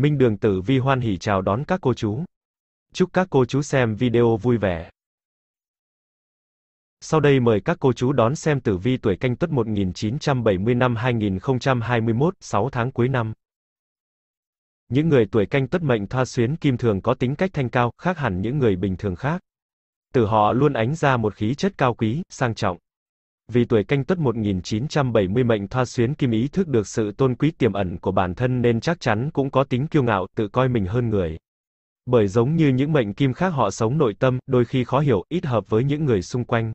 Minh Đường Tử Vi hoan hỉ chào đón các cô chú. Chúc các cô chú xem video vui vẻ. Sau đây mời các cô chú đón xem tử vi tuổi canh tuất 1970 năm 2021, 6 tháng cuối năm. Những người tuổi canh tuất mệnh thoa xuyến kim thường có tính cách thanh cao, khác hẳn những người bình thường khác. Từ họ luôn ánh ra một khí chất cao quý, sang trọng. Vì tuổi canh tuất 1970 mệnh thoa xuyến kim ý thức được sự tôn quý tiềm ẩn của bản thân nên chắc chắn cũng có tính kiêu ngạo, tự coi mình hơn người. Bởi giống như những mệnh kim khác họ sống nội tâm, đôi khi khó hiểu, ít hợp với những người xung quanh.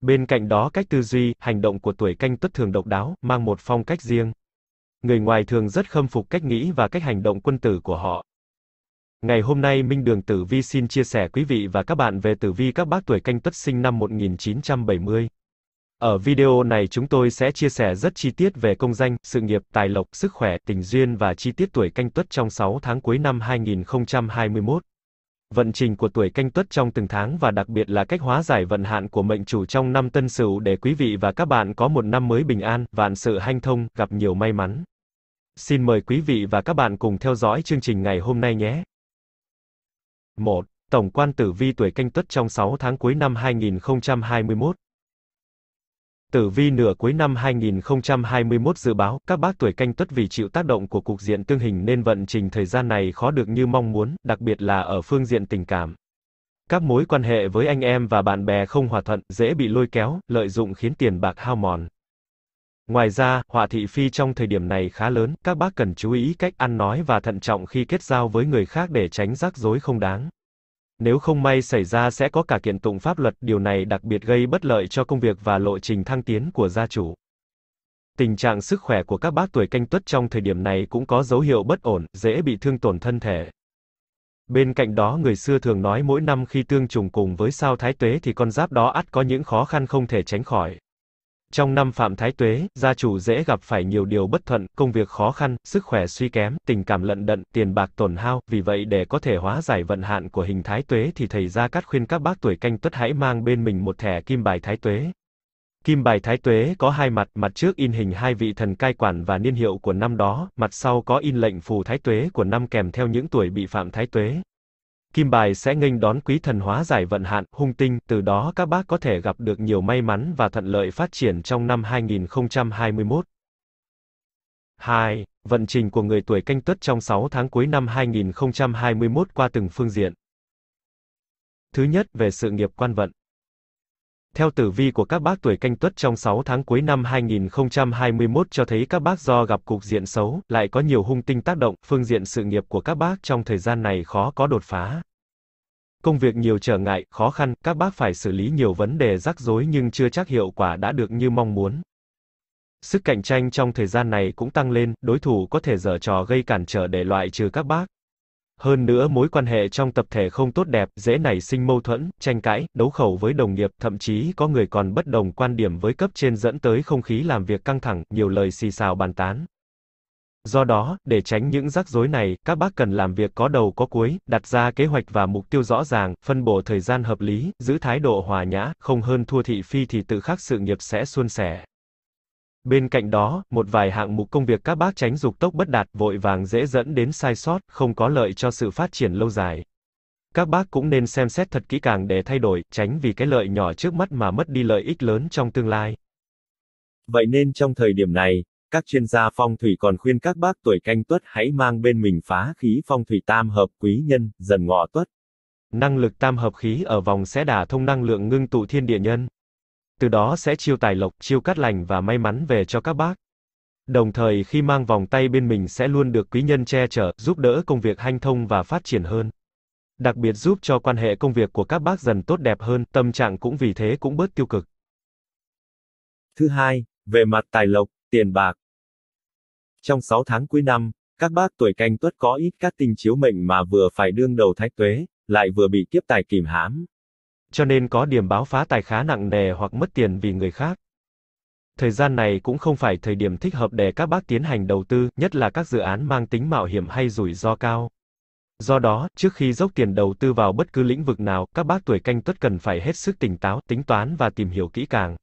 Bên cạnh đó cách tư duy, hành động của tuổi canh tuất thường độc đáo, mang một phong cách riêng. Người ngoài thường rất khâm phục cách nghĩ và cách hành động quân tử của họ. Ngày hôm nay Minh Đường Tử Vi xin chia sẻ quý vị và các bạn về tử vi các bác tuổi canh tuất sinh năm 1970. Ở video này chúng tôi sẽ chia sẻ rất chi tiết về công danh, sự nghiệp, tài lộc, sức khỏe, tình duyên và chi tiết tuổi canh tuất trong 6 tháng cuối năm 2021. Vận trình của tuổi canh tuất trong từng tháng và đặc biệt là cách hóa giải vận hạn của mệnh chủ trong năm tân sửu để quý vị và các bạn có một năm mới bình an, vạn sự hanh thông, gặp nhiều may mắn. Xin mời quý vị và các bạn cùng theo dõi chương trình ngày hôm nay nhé. 1. Tổng quan tử vi tuổi canh tuất trong 6 tháng cuối năm 2021 Tử vi nửa cuối năm 2021 dự báo, các bác tuổi canh tuất vì chịu tác động của cục diện tương hình nên vận trình thời gian này khó được như mong muốn, đặc biệt là ở phương diện tình cảm. Các mối quan hệ với anh em và bạn bè không hòa thuận, dễ bị lôi kéo, lợi dụng khiến tiền bạc hao mòn. Ngoài ra, họa thị phi trong thời điểm này khá lớn, các bác cần chú ý cách ăn nói và thận trọng khi kết giao với người khác để tránh rắc rối không đáng. Nếu không may xảy ra sẽ có cả kiện tụng pháp luật, điều này đặc biệt gây bất lợi cho công việc và lộ trình thăng tiến của gia chủ. Tình trạng sức khỏe của các bác tuổi canh tuất trong thời điểm này cũng có dấu hiệu bất ổn, dễ bị thương tổn thân thể. Bên cạnh đó người xưa thường nói mỗi năm khi tương trùng cùng với sao thái tuế thì con giáp đó ắt có những khó khăn không thể tránh khỏi. Trong năm Phạm Thái Tuế, gia chủ dễ gặp phải nhiều điều bất thuận, công việc khó khăn, sức khỏe suy kém, tình cảm lận đận, tiền bạc tổn hao, vì vậy để có thể hóa giải vận hạn của hình Thái Tuế thì thầy Gia Cát khuyên các bác tuổi canh tuất hãy mang bên mình một thẻ kim bài Thái Tuế. Kim bài Thái Tuế có hai mặt, mặt trước in hình hai vị thần cai quản và niên hiệu của năm đó, mặt sau có in lệnh phù Thái Tuế của năm kèm theo những tuổi bị phạm Thái Tuế. Kim bài sẽ nghênh đón quý thần hóa giải vận hạn, hung tinh, từ đó các bác có thể gặp được nhiều may mắn và thuận lợi phát triển trong năm 2021. 2. Vận trình của người tuổi canh tuất trong 6 tháng cuối năm 2021 qua từng phương diện. Thứ nhất, về sự nghiệp quan vận. Theo tử vi của các bác tuổi canh tuất trong 6 tháng cuối năm 2021 cho thấy các bác do gặp cục diện xấu, lại có nhiều hung tinh tác động, phương diện sự nghiệp của các bác trong thời gian này khó có đột phá. Công việc nhiều trở ngại, khó khăn, các bác phải xử lý nhiều vấn đề rắc rối nhưng chưa chắc hiệu quả đã được như mong muốn. Sức cạnh tranh trong thời gian này cũng tăng lên, đối thủ có thể dở trò gây cản trở để loại trừ các bác. Hơn nữa mối quan hệ trong tập thể không tốt đẹp, dễ nảy sinh mâu thuẫn, tranh cãi, đấu khẩu với đồng nghiệp, thậm chí có người còn bất đồng quan điểm với cấp trên dẫn tới không khí làm việc căng thẳng, nhiều lời xì xào bàn tán. Do đó, để tránh những rắc rối này, các bác cần làm việc có đầu có cuối, đặt ra kế hoạch và mục tiêu rõ ràng, phân bổ thời gian hợp lý, giữ thái độ hòa nhã, không hơn thua thị phi thì tự khắc sự nghiệp sẽ suôn sẻ. Bên cạnh đó, một vài hạng mục công việc các bác tránh dục tốc bất đạt, vội vàng dễ dẫn đến sai sót, không có lợi cho sự phát triển lâu dài. Các bác cũng nên xem xét thật kỹ càng để thay đổi, tránh vì cái lợi nhỏ trước mắt mà mất đi lợi ích lớn trong tương lai. Vậy nên trong thời điểm này, các chuyên gia phong thủy còn khuyên các bác tuổi canh tuất hãy mang bên mình phá khí phong thủy tam hợp quý nhân, dần ngọ tuất. Năng lực tam hợp khí ở vòng sẽ đả thông năng lượng ngưng tụ thiên địa nhân từ đó sẽ chiêu tài lộc, chiêu cát lành và may mắn về cho các bác. Đồng thời khi mang vòng tay bên mình sẽ luôn được quý nhân che chở, giúp đỡ công việc hanh thông và phát triển hơn. Đặc biệt giúp cho quan hệ công việc của các bác dần tốt đẹp hơn, tâm trạng cũng vì thế cũng bớt tiêu cực. Thứ hai, về mặt tài lộc, tiền bạc. Trong 6 tháng cuối năm, các bác tuổi canh tuất có ít các tinh chiếu mệnh mà vừa phải đương đầu thái tuế, lại vừa bị kiếp tài kìm hãm, cho nên có điểm báo phá tài khá nặng nề hoặc mất tiền vì người khác. Thời gian này cũng không phải thời điểm thích hợp để các bác tiến hành đầu tư, nhất là các dự án mang tính mạo hiểm hay rủi ro cao. Do đó, trước khi dốc tiền đầu tư vào bất cứ lĩnh vực nào, các bác tuổi canh tuất cần phải hết sức tỉnh táo, tính toán và tìm hiểu kỹ càng.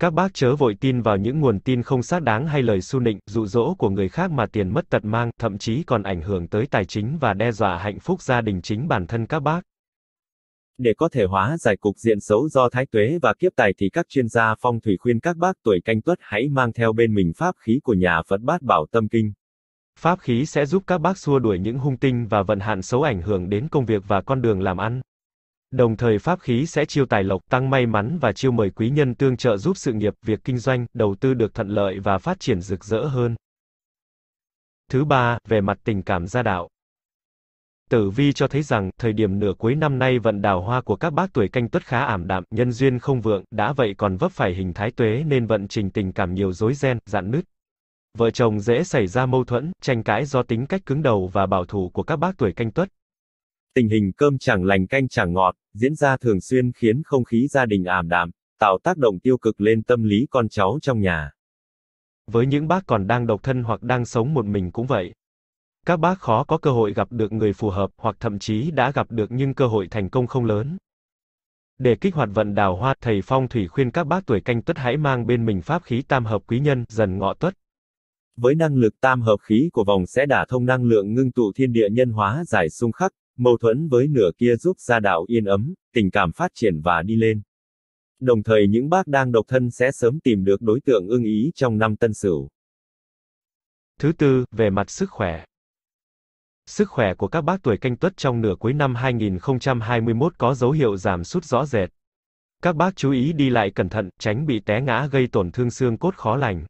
Các bác chớ vội tin vào những nguồn tin không xác đáng hay lời su nịnh, dụ dỗ của người khác mà tiền mất tật mang, thậm chí còn ảnh hưởng tới tài chính và đe dọa hạnh phúc gia đình chính bản thân các bác. Để có thể hóa giải cục diện xấu do thái tuế và kiếp tài thì các chuyên gia phong thủy khuyên các bác tuổi canh tuất hãy mang theo bên mình pháp khí của nhà Phật Bát Bảo Tâm Kinh. Pháp khí sẽ giúp các bác xua đuổi những hung tinh và vận hạn xấu ảnh hưởng đến công việc và con đường làm ăn. Đồng thời pháp khí sẽ chiêu tài lộc, tăng may mắn và chiêu mời quý nhân tương trợ giúp sự nghiệp, việc kinh doanh, đầu tư được thuận lợi và phát triển rực rỡ hơn. Thứ ba, về mặt tình cảm gia đạo. Tử Vi cho thấy rằng, thời điểm nửa cuối năm nay vận đào hoa của các bác tuổi canh tuất khá ảm đạm, nhân duyên không vượng, đã vậy còn vấp phải hình thái tuế nên vận trình tình cảm nhiều rối ren, dạn nứt. Vợ chồng dễ xảy ra mâu thuẫn, tranh cãi do tính cách cứng đầu và bảo thủ của các bác tuổi canh tuất. Tình hình cơm chẳng lành canh chẳng ngọt, diễn ra thường xuyên khiến không khí gia đình ảm đạm, tạo tác động tiêu cực lên tâm lý con cháu trong nhà. Với những bác còn đang độc thân hoặc đang sống một mình cũng vậy, các bác khó có cơ hội gặp được người phù hợp hoặc thậm chí đã gặp được nhưng cơ hội thành công không lớn. Để kích hoạt vận đào hoa, thầy Phong Thủy khuyên các bác tuổi canh tuất hãy mang bên mình pháp khí tam hợp quý nhân, dần ngọ tuất. Với năng lực tam hợp khí của vòng sẽ đả thông năng lượng ngưng tụ thiên địa nhân hóa giải xung khắc, mâu thuẫn với nửa kia giúp gia đạo yên ấm, tình cảm phát triển và đi lên. Đồng thời những bác đang độc thân sẽ sớm tìm được đối tượng ưng ý trong năm tân sửu. Thứ tư, về mặt sức khỏe sức khỏe của các bác tuổi canh tuất trong nửa cuối năm 2021 có dấu hiệu giảm sút rõ rệt. Các bác chú ý đi lại cẩn thận, tránh bị té ngã gây tổn thương xương cốt khó lành.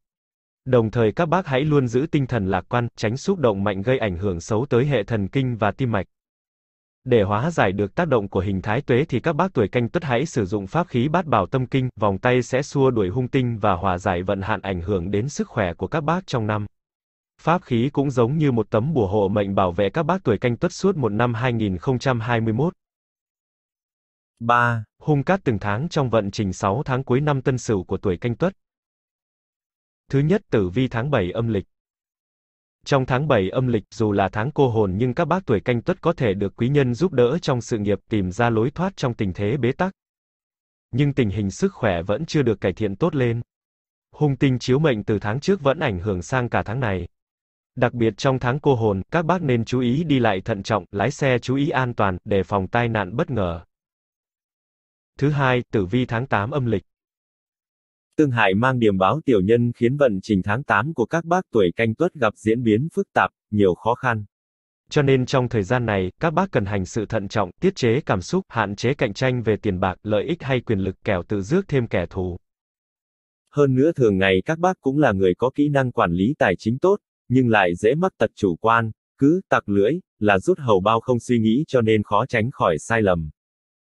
Đồng thời các bác hãy luôn giữ tinh thần lạc quan, tránh xúc động mạnh gây ảnh hưởng xấu tới hệ thần kinh và tim mạch. Để hóa giải được tác động của hình thái tuế thì các bác tuổi canh tuất hãy sử dụng pháp khí bát bảo tâm kinh, vòng tay sẽ xua đuổi hung tinh và hòa giải vận hạn ảnh hưởng đến sức khỏe của các bác trong năm. Pháp khí cũng giống như một tấm bùa hộ mệnh bảo vệ các bác tuổi canh tuất suốt một năm 2021. 3. Hung cát từng tháng trong vận trình 6 tháng cuối năm tân sửu của tuổi canh tuất. Thứ nhất tử vi tháng 7 âm lịch. Trong tháng 7 âm lịch, dù là tháng cô hồn nhưng các bác tuổi canh tuất có thể được quý nhân giúp đỡ trong sự nghiệp tìm ra lối thoát trong tình thế bế tắc. Nhưng tình hình sức khỏe vẫn chưa được cải thiện tốt lên. Hung tinh chiếu mệnh từ tháng trước vẫn ảnh hưởng sang cả tháng này. Đặc biệt trong tháng cô hồn, các bác nên chú ý đi lại thận trọng, lái xe chú ý an toàn, để phòng tai nạn bất ngờ. Thứ hai, tử vi tháng 8 âm lịch. Tương hại mang điểm báo tiểu nhân khiến vận trình tháng 8 của các bác tuổi canh tuất gặp diễn biến phức tạp, nhiều khó khăn. Cho nên trong thời gian này, các bác cần hành sự thận trọng, tiết chế cảm xúc, hạn chế cạnh tranh về tiền bạc, lợi ích hay quyền lực kẻo tự rước thêm kẻ thù. Hơn nữa thường ngày các bác cũng là người có kỹ năng quản lý tài chính tốt, nhưng lại dễ mắc tật chủ quan, cứ tặc lưỡi, là rút hầu bao không suy nghĩ cho nên khó tránh khỏi sai lầm.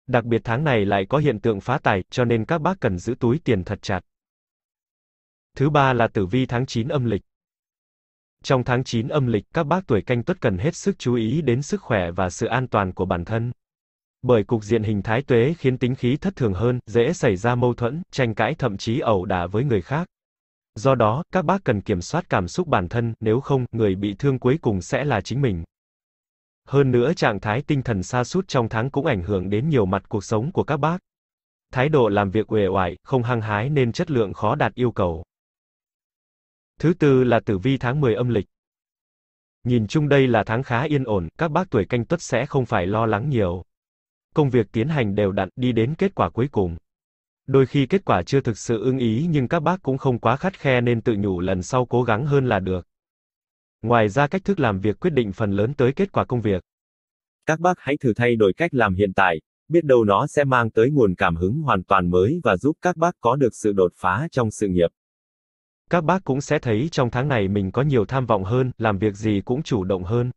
Đặc biệt tháng này lại có hiện tượng phá tài, cho nên các bác cần giữ túi tiền thật chặt. Thứ ba là tử vi tháng 9 âm lịch. Trong tháng 9 âm lịch, các bác tuổi canh tuất cần hết sức chú ý đến sức khỏe và sự an toàn của bản thân. Bởi cục diện hình thái tuế khiến tính khí thất thường hơn, dễ xảy ra mâu thuẫn, tranh cãi thậm chí ẩu đả với người khác. Do đó, các bác cần kiểm soát cảm xúc bản thân, nếu không, người bị thương cuối cùng sẽ là chính mình. Hơn nữa trạng thái tinh thần sa sút trong tháng cũng ảnh hưởng đến nhiều mặt cuộc sống của các bác. Thái độ làm việc uể oải, không hăng hái nên chất lượng khó đạt yêu cầu. Thứ tư là tử vi tháng 10 âm lịch. Nhìn chung đây là tháng khá yên ổn, các bác tuổi canh tuất sẽ không phải lo lắng nhiều. Công việc tiến hành đều đặn, đi đến kết quả cuối cùng. Đôi khi kết quả chưa thực sự ưng ý nhưng các bác cũng không quá khắt khe nên tự nhủ lần sau cố gắng hơn là được. Ngoài ra cách thức làm việc quyết định phần lớn tới kết quả công việc. Các bác hãy thử thay đổi cách làm hiện tại, biết đâu nó sẽ mang tới nguồn cảm hứng hoàn toàn mới và giúp các bác có được sự đột phá trong sự nghiệp. Các bác cũng sẽ thấy trong tháng này mình có nhiều tham vọng hơn, làm việc gì cũng chủ động hơn.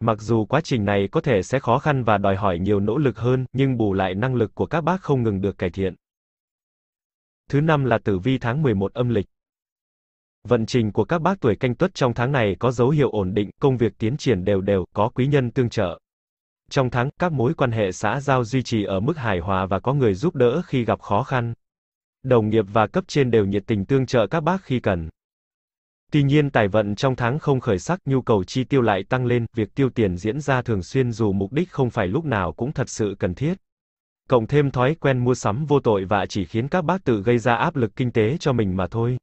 Mặc dù quá trình này có thể sẽ khó khăn và đòi hỏi nhiều nỗ lực hơn, nhưng bù lại năng lực của các bác không ngừng được cải thiện thứ năm là tử vi tháng 11 âm lịch. Vận trình của các bác tuổi canh tuất trong tháng này có dấu hiệu ổn định, công việc tiến triển đều đều, có quý nhân tương trợ. Trong tháng, các mối quan hệ xã giao duy trì ở mức hài hòa và có người giúp đỡ khi gặp khó khăn. Đồng nghiệp và cấp trên đều nhiệt tình tương trợ các bác khi cần. Tuy nhiên tài vận trong tháng không khởi sắc, nhu cầu chi tiêu lại tăng lên, việc tiêu tiền diễn ra thường xuyên dù mục đích không phải lúc nào cũng thật sự cần thiết cộng thêm thói quen mua sắm vô tội vạ chỉ khiến các bác tự gây ra áp lực kinh tế cho mình mà thôi.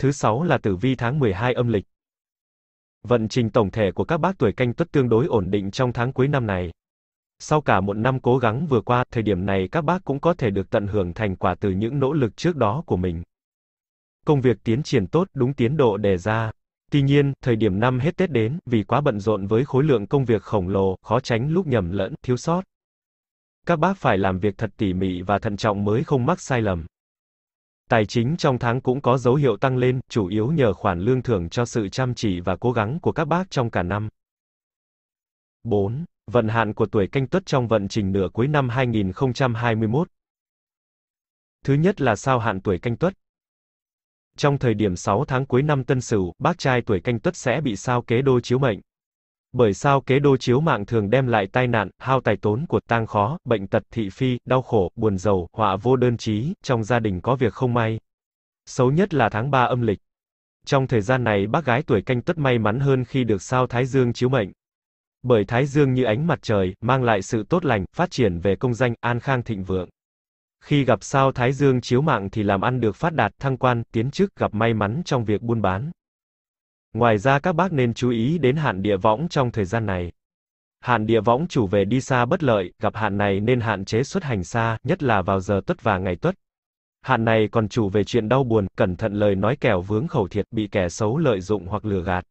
Thứ sáu là tử vi tháng 12 âm lịch. Vận trình tổng thể của các bác tuổi canh tuất tương đối ổn định trong tháng cuối năm này. Sau cả một năm cố gắng vừa qua, thời điểm này các bác cũng có thể được tận hưởng thành quả từ những nỗ lực trước đó của mình. Công việc tiến triển tốt, đúng tiến độ đề ra. Tuy nhiên, thời điểm năm hết Tết đến, vì quá bận rộn với khối lượng công việc khổng lồ, khó tránh lúc nhầm lẫn, thiếu sót các bác phải làm việc thật tỉ mỉ và thận trọng mới không mắc sai lầm. Tài chính trong tháng cũng có dấu hiệu tăng lên, chủ yếu nhờ khoản lương thưởng cho sự chăm chỉ và cố gắng của các bác trong cả năm. 4. Vận hạn của tuổi canh tuất trong vận trình nửa cuối năm 2021. Thứ nhất là sao hạn tuổi canh tuất. Trong thời điểm 6 tháng cuối năm Tân Sửu, bác trai tuổi canh tuất sẽ bị sao kế đô chiếu mệnh. Bởi sao kế đô chiếu mạng thường đem lại tai nạn, hao tài tốn của tang khó, bệnh tật thị phi, đau khổ, buồn giàu, họa vô đơn chí, trong gia đình có việc không may. Xấu nhất là tháng 3 âm lịch. Trong thời gian này bác gái tuổi canh tất may mắn hơn khi được sao Thái Dương chiếu mệnh. Bởi Thái Dương như ánh mặt trời, mang lại sự tốt lành, phát triển về công danh, an khang thịnh vượng. Khi gặp sao Thái Dương chiếu mạng thì làm ăn được phát đạt, thăng quan, tiến chức, gặp may mắn trong việc buôn bán. Ngoài ra các bác nên chú ý đến hạn địa võng trong thời gian này. Hạn địa võng chủ về đi xa bất lợi, gặp hạn này nên hạn chế xuất hành xa, nhất là vào giờ tuất và ngày tuất. Hạn này còn chủ về chuyện đau buồn, cẩn thận lời nói kẻo vướng khẩu thiệt, bị kẻ xấu lợi dụng hoặc lừa gạt.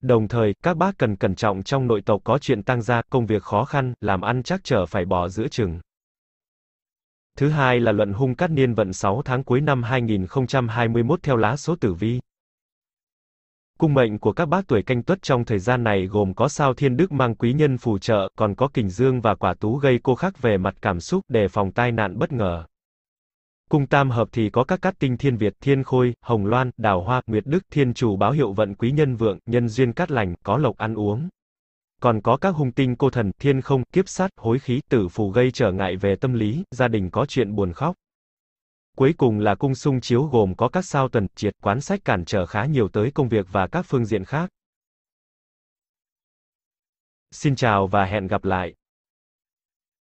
Đồng thời, các bác cần cẩn trọng trong nội tộc có chuyện tăng gia, công việc khó khăn, làm ăn chắc trở phải bỏ giữa chừng. Thứ hai là luận hung cát niên vận 6 tháng cuối năm 2021 theo lá số tử vi. Cung mệnh của các bác tuổi canh tuất trong thời gian này gồm có sao thiên đức mang quý nhân phù trợ, còn có kình dương và quả tú gây cô khắc về mặt cảm xúc để phòng tai nạn bất ngờ. Cung tam hợp thì có các cát tinh thiên Việt, thiên khôi, hồng loan, đào hoa, nguyệt đức, thiên chủ báo hiệu vận quý nhân vượng, nhân duyên cát lành, có lộc ăn uống. Còn có các hung tinh cô thần, thiên không, kiếp sát, hối khí, tử phù gây trở ngại về tâm lý, gia đình có chuyện buồn khóc. Cuối cùng là cung sung chiếu gồm có các sao tuần, triệt, quán sách cản trở khá nhiều tới công việc và các phương diện khác. Xin chào và hẹn gặp lại.